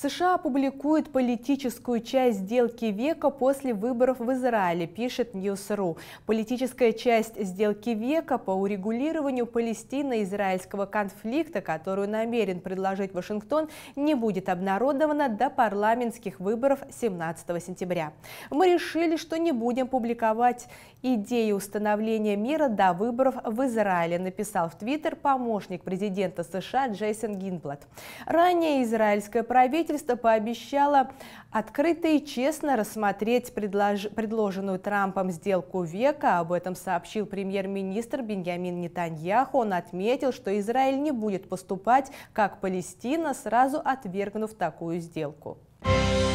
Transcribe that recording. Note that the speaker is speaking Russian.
США публикует политическую часть сделки века после выборов в Израиле, пишет News.ru. Политическая часть сделки века по урегулированию палестино-израильского конфликта, которую намерен предложить Вашингтон, не будет обнародована до парламентских выборов 17 сентября. Мы решили, что не будем публиковать идею установления мира до выборов в Израиле, написал в Твиттер помощник президента США Джейсон Гинблат. Ранее израильское правительство правительство пообещало открыто и честно рассмотреть предлож... предложенную Трампом сделку века. Об этом сообщил премьер-министр Беньямин Нетаньяху. Он отметил, что Израиль не будет поступать как Палестина, сразу отвергнув такую сделку. Thank you